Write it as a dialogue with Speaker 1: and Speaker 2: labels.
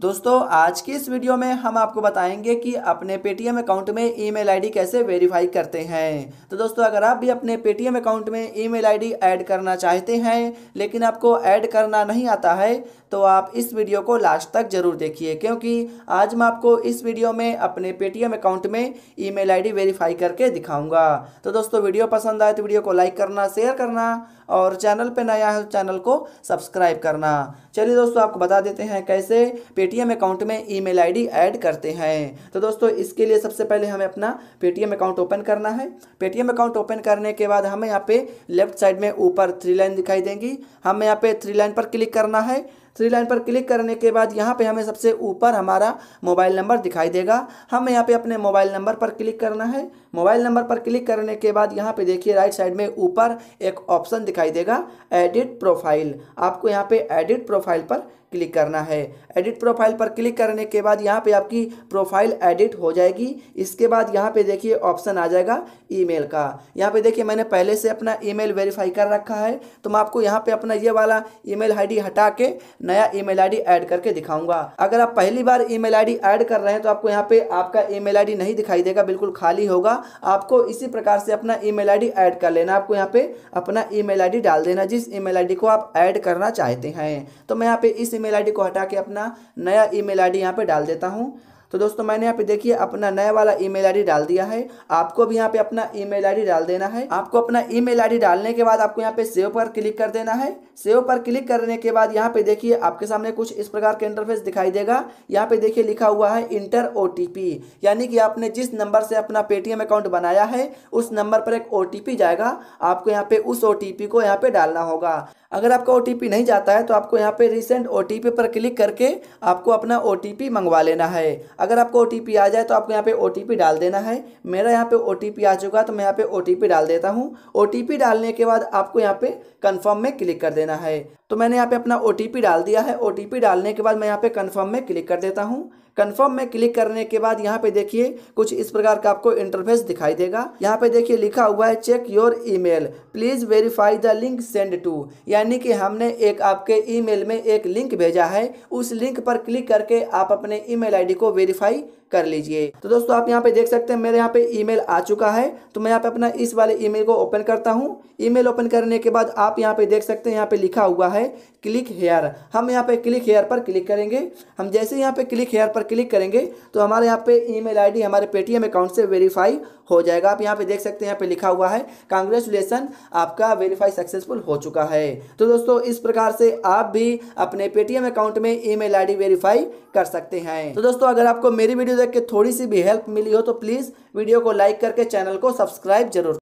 Speaker 1: दोस्तों आज की इस वीडियो में हम आपको बताएंगे कि अपने पेटीएम अकाउंट में ईमेल आईडी कैसे वेरीफाई करते हैं तो दोस्तों अगर आप भी अपने पेटीएम अकाउंट में ईमेल आईडी ऐड करना चाहते हैं लेकिन आपको ऐड करना नहीं आता है तो आप इस वीडियो को लास्ट तक जरूर देखिए क्योंकि आज मैं आपको इस वीडियो में अपने पेटीएम अकाउंट में ईमेल आईडी वेरीफाई करके दिखाऊंगा तो दोस्तों वीडियो पसंद आए तो वीडियो को लाइक करना शेयर करना और चैनल पे नया है तो चैनल को सब्सक्राइब करना चलिए दोस्तों आपको बता देते हैं कैसे पेटीएम अकाउंट में ईमेल आईडी ऐड करते हैं तो दोस्तों इसके लिए सबसे पहले हमें अपना पेटीएम अकाउंट ओपन करना है पेटीएम अकाउंट ओपन करने के बाद हमें यहाँ पे लेफ्ट साइड में ऊपर थ्री लाइन दिखाई देंगी हमें यहाँ पे थ्री लाइन पर क्लिक करना है थ्री लाइन पर क्लिक करने के बाद यहाँ पे हमें सबसे ऊपर हमारा मोबाइल नंबर दिखाई देगा हमें यहाँ पे अपने मोबाइल नंबर पर क्लिक करना है मोबाइल नंबर पर क्लिक करने के बाद यहाँ पे देखिए राइट साइड में ऊपर एक ऑप्शन दिखाई देगा एडिट प्रोफाइल आपको यहाँ पे एडिट प्रोफाइल पर क्लिक करना है एडिट प्रोफाइल पर क्लिक करने के बाद यहाँ पे आपकी प्रोफाइल एडिट हो जाएगी इसके बाद यहाँ पे देखिए ऑप्शन आ जाएगा ईमेल का यहाँ पे देखिए मैंने पहले से अपना ईमेल वेरीफाई कर रखा है तो मैं आपको यहाँ पे अपना ये वाला ईमेल आईडी हटा के नया ईमेल आईडी ऐड करके दिखाऊंगा अगर आप पहली बार ई मेल ऐड कर रहे हैं तो आपको यहाँ पे आपका ई मेल नहीं दिखाई देगा बिल्कुल खाली होगा आपको इसी प्रकार से अपना ई मेल ऐड कर लेना आपको यहाँ पे अपना ई मेल डाल देना जिस ई मेल को आप ऐड करना चाहते हैं तो मैं यहाँ पे इस इस ईमेल आईडी को हटा के अपना नया ईमेल आईडी यहाँ पे डाल देता हूँ तो दोस्तों मैंने यहाँ पे देखिए अपना नया वाला ईमेल आईडी डाल दिया है आपको भी यहाँ पे अपना ईमेल आईडी डाल देना है आपको अपना ईमेल आईडी डालने के बाद आपको यहाँ पे सेव पर क्लिक कर देना है सेव पर क्लिक करने के बाद यहाँ पे देखिए आपके सामने कुछ इस प्रकार का इंटरफेस दिखाई देगा यहाँ पे देखिए लिखा हुआ है इंटर ओ यानी कि आपने जिस नंबर से अपना पेटीएम अकाउंट बनाया है उस नंबर पर एक ओ जाएगा आपको यहाँ पे उस ओ को यहाँ पे डालना होगा अगर आपका ओ नहीं जाता है तो आपको यहाँ पे रिसेंट ओ पर क्लिक करके आपको अपना ओ मंगवा लेना है अगर आपको ओ आ जाए तो आपको यहाँ पे ओ डाल देना है मेरा यहाँ पे ओ आ चुका तो मैं यहाँ पे ओ डाल देता हूँ ओ डालने के बाद आपको यहाँ पे कन्फर्म में क्लिक कर देना है तो मैंने यहाँ पे अपना ओ डाल दिया है ओ डालने के बाद मैं यहाँ पे कन्फर्म में क्लिक कर देता हूँ कन्फर्म में क्लिक करने के बाद यहाँ पे देखिए कुछ इस प्रकार का आपको इंटरफेस दिखाई देगा यहाँ पे देखिए लिखा हुआ है check your email please verify the link send to यानी कि हमने एक आपके ईमेल में एक लिंक भेजा है उस लिंक पर क्लिक करके आप अपने ईमेल आईडी को वेरीफाई कर लीजिए तो दोस्तों आप यहाँ पे देख सकते हैं मेरे यहाँ पे ईमेल आ चुका है तो मैं यहाँ पे अपना इस वाले ईमेल को ओपन करता हूँ ईमेल ओपन करने के बाद आप यहाँ पे देख सकते हैं यहाँ पे लिखा हुआ है क्लिक हेयर हम यहाँ पे क्लिक हेयर पर क्लिक करेंगे हम जैसे यहाँ पे क्लिक हेयर पर क्लिक करेंगे तो हमारे यहाँ पे ईमेल आईडी हमारे पेटीएम अकाउंट से वेरीफाई हो जाएगा आप यहाँ पे देख सकते हैं यहाँ पे लिखा हुआ है कांग्रेचुलेसन आपका वेरीफाई सक्सेसफुल हो चुका है तो दोस्तों इस प्रकार से आप भी अपने पेटीएम अकाउंट में ई मेल वेरीफाई कर सकते हैं तो दोस्तों अगर आपको मेरी वीडियो देख की थोड़ी सी भी हेल्प मिली हो तो प्लीज़ वीडियो को लाइक करके चैनल को सब्सक्राइब जरूर